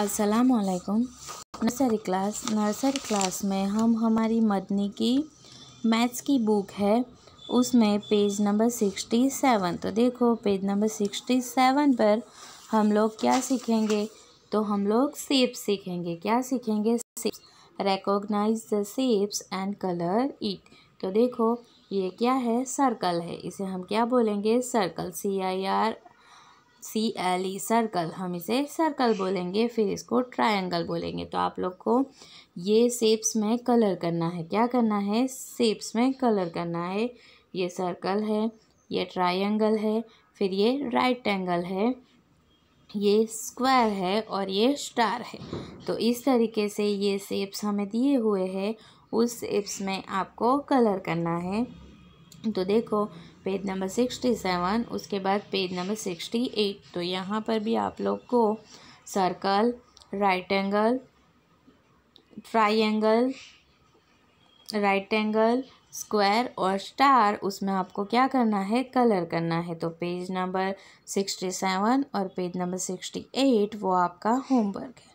असलकम nursery class nursery class में हम हमारी मदनी की मैथ्स की बुक है उसमें पेज नंबर सिक्सटी सेवन तो देखो पेज नंबर सिक्सटी सेवन पर हम लोग क्या सीखेंगे तो हम लोग सेप सीखेंगे क्या सीखेंगे recognize the shapes and colour it तो देखो ये क्या है सर्कल है इसे हम क्या बोलेंगे circle C I R C L E circle हम इसे सर्कल बोलेंगे फिर इसको ट्रायंगल बोलेंगे तो आप लोग को ये सेप्स में कलर करना है क्या करना है सेप्स में कलर करना है ये सर्कल है ये ट्रायंगल है फिर ये राइट एंगल है ये स्क्वायर है और ये स्टार है तो इस तरीके से ये सेप्स हमें दिए हुए हैं उस सेप्स में आपको कलर करना है तो देखो पेज नंबर सिक्सटी सेवन उसके बाद पेज नंबर सिक्सटी एट तो यहाँ पर भी आप लोग को circle right angle triangle right angle square और स्टार उसमें आपको क्या करना है कलर करना है तो पेज नंबर सिक्सटी सेवन और पेज नंबर सिक्सटी एट वो आपका होमवर्क है